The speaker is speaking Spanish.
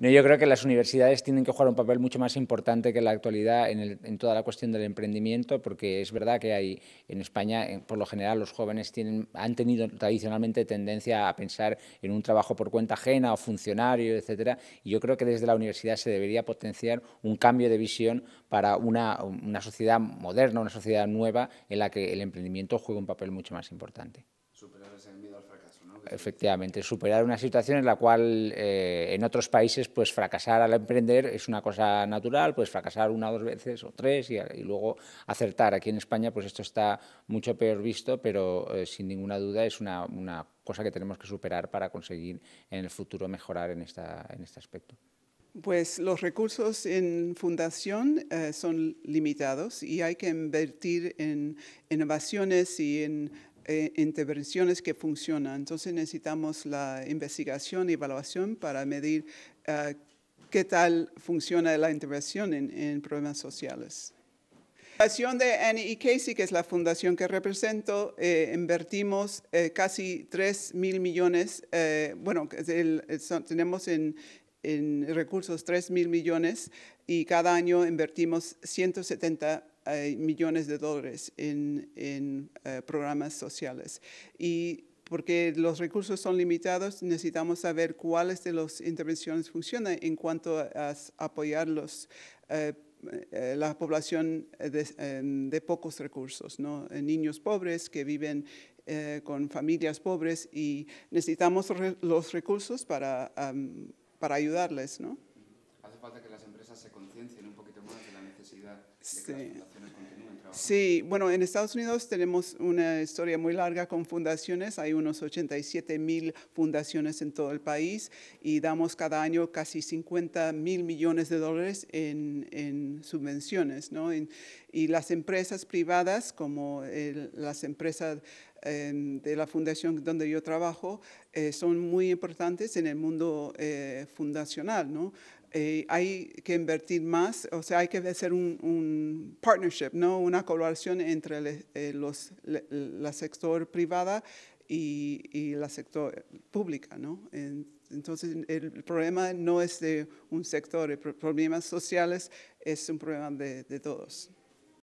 No, yo creo que las universidades tienen que jugar un papel mucho más importante que en la actualidad en, en toda la cuestión del emprendimiento, porque es verdad que hay en España, eh, por lo general, los jóvenes tienen, han tenido tradicionalmente tendencia a pensar en un trabajo por cuenta ajena o funcionario, etcétera. Y yo creo que desde la universidad se debería potenciar un cambio de visión para una, una sociedad moderna, una sociedad nueva en la que el emprendimiento juega un papel mucho más importante. Superar ese miedo al fracaso, ¿no? Efectivamente, superar una situación en la cual eh, en otros países pues fracasar al emprender es una cosa natural, pues fracasar una o dos veces o tres y, luego acertar. Aquí en España pues esto está mucho peor visto, pero eh, sin ninguna duda es una, cosa que tenemos que superar para conseguir en el futuro mejorar en, esta, en este aspecto. Pues los recursos en fundación eh, son limitados y hay que invertir en innovaciones y en eh, intervenciones que funcionan. Entonces necesitamos la investigación y evaluación para medir eh, qué tal funciona la intervención en, problemas sociales. La Fundación de Annie y Casey, que es la fundación que represento, eh, invertimos casi 3 mil millones, bueno, tenemos en, recursos 3 mil millones y cada año invertimos 170 millones de dólares en eh, programas sociales. Y porque los recursos son limitados, necesitamos saber cuáles de las intervenciones funcionan en cuanto a, apoyar eh, eh, la población de, pocos recursos, ¿no? niños pobres que viven con familias pobres y necesitamos los recursos para, para ayudarles. ¿no? se conciencien un poquito más de la necesidad de que sí. las fundaciones continúen trabajando. Sí, bueno, en Estados Unidos tenemos una historia muy larga con fundaciones. Hay unos 87 mil fundaciones en todo el país y damos cada año casi 50 mil millones de dólares en, en subvenciones. ¿no? y las empresas privadas, como las empresas em, de la fundación donde yo trabajo eh, son muy importantes en el mundo eh, fundacional. ¿no? Eh, hay que invertir más, o sea, hay que hacer un, partnership, ¿no? una colaboración entre eh, los, la sector privada y, la sector pública. entonces, el problema no es de un sector, el problema sociales es un problema de todos.